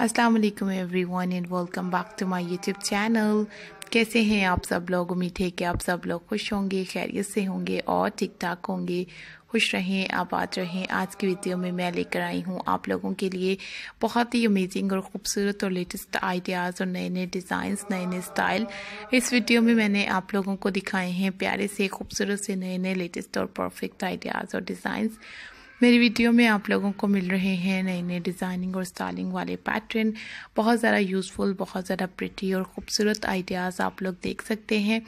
Aslam everyone and welcome back to my YouTube channel कैसे हैं आप सब लोग उम्मीद है कि आप सब लोग खुश होंगे खैरियत से होंगे और ठीक ठाक होंगे खुश रहें आबाद रहें आज की वीडियो में मैं लेकर आई हूँ आप लोगों के लिए बहुत ही अमेजिंग और ख़ूबसूरत और लेटेस्ट आइडियाज़ और नए नए डिज़ाइंस नए नए स्टाइल इस वीडियो में मैंने आप लोगों को दिखाए हैं प्यारे से खूबसूरत से नए नए लेटेस्ट और परफेक्ट आइडियाज़ और डिज़ाइंस मेरी वीडियो में आप लोगों को मिल रहे हैं नए नए डिज़ाइनिंग और स्टाइलिंग वाले पैटर्न बहुत ज़्यादा यूज़फुल बहुत ज़्यादा प्रिटी और ख़ूबसूरत आइडियाज़ आप लोग देख सकते हैं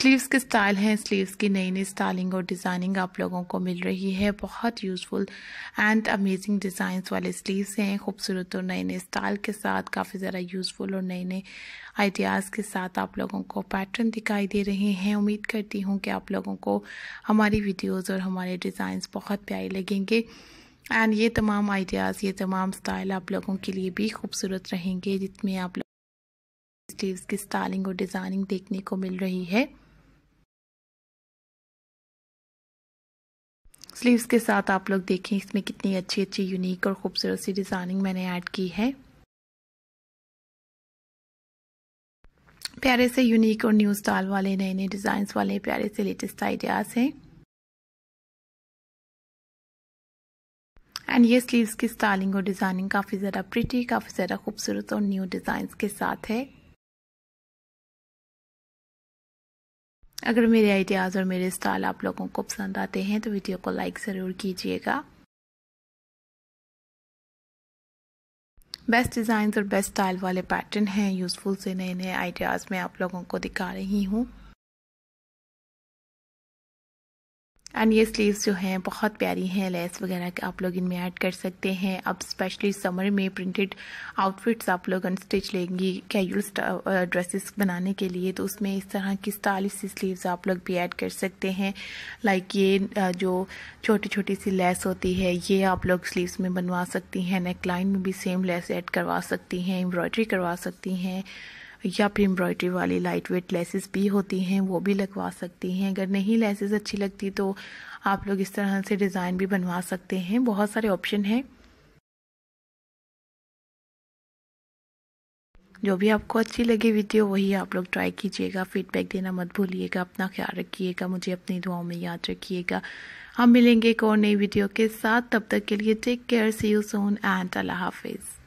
स्लीव्स के स्टाइल हैं स्लीव्स की नई नई स्टाइलिंग और डिज़ाइनिंग आप लोगों को मिल रही है बहुत यूज़फुल एंड अमेजिंग डिज़ाइन वाले स्लीव्स हैं खूबसूरत और नए नए स्टाइल के साथ काफ़ी ज़्यादा यूज़फुल और नए नए आइडियाज़ के साथ आप लोगों को पैटर्न दिखाई दे रहे हैं उम्मीद करती हूँ कि आप लोगों को हमारी वीडियोज़ और हमारे डिज़ाइंस बहुत प्यारे लगेंगे रहेंगे एंड ये तमाम आइडियाज़ ये तमाम स्टाइल आप लोगों के लिए भी खूबसूरत रहेंगे जिसमें आप लोग स्लीव्स की स्टाइलिंग और डिज़ाइनिंग देखने को मिल रही है स्लीव्स के साथ आप लोग देखें इसमें कितनी अच्छी अच्छी यूनिक और खूबसूरत सी डिज़ाइनिंग मैंने ऐड की है प्यारे से यूनिक और न्यू स्टाइल वाले नए नए डिज़ाइंस वाले प्यारे से लेटेस्ट आइडियाज़ हैं एंड ये स्लीव्स की स्टाइलिंग और डिज़ाइनिंग काफ़ी ज़्यादा प्रिटी काफ़ी ज़्यादा खूबसूरत और न्यू डिजाइन के साथ है अगर मेरे आइडियाज़ और मेरे स्टाइल आप लोगों को पसंद आते हैं तो वीडियो को लाइक ज़रूर कीजिएगा बेस्ट डिज़ाइन और बेस्ट स्टाइल वाले पैटर्न हैं यूज़फुल से नए नए आइडियाज़ मैं आप लोगों को दिखा रही हूँ एंड ये स्लीव्स जो हैं बहुत प्यारी हैं लेस वगैरह के आप लोग इनमें ऐड कर सकते हैं अब स्पेशली समर में प्रिंटेड आउटफिट्स आप लोग अनस्टिच लेंगी कैजुअल ड्रेसेस uh, बनाने के लिए तो उसमें इस तरह की स्टाइलिश सी स्लीव्स आप लोग भी ऐड कर सकते हैं लाइक ये uh, जो छोटी छोटी सी लेस होती है ये आप लोग स्लीव्स में बनवा सकती हैं नेकलाइन में भी सेम लेस ऐड करवा सकती हैं एम्ब्रॉयडरी करवा सकती हैं या फिर एम्ब्रॉयडरी वाली लाइट वेट लेसेस भी होती हैं वो भी लगवा सकती हैं अगर नहीं लेसेस अच्छी लगती तो आप लोग इस तरह से डिज़ाइन भी बनवा सकते हैं बहुत सारे ऑप्शन हैं जो भी आपको अच्छी लगी वीडियो वही आप लोग ट्राई कीजिएगा फीडबैक देना मत भूलिएगा अपना ख्याल रखिएगा मुझे अपनी दुआओं में याद रखिएगा हम मिलेंगे एक और नई वीडियो के साथ तब तक के लिए take care see you soon and अल्लाह हाफिज़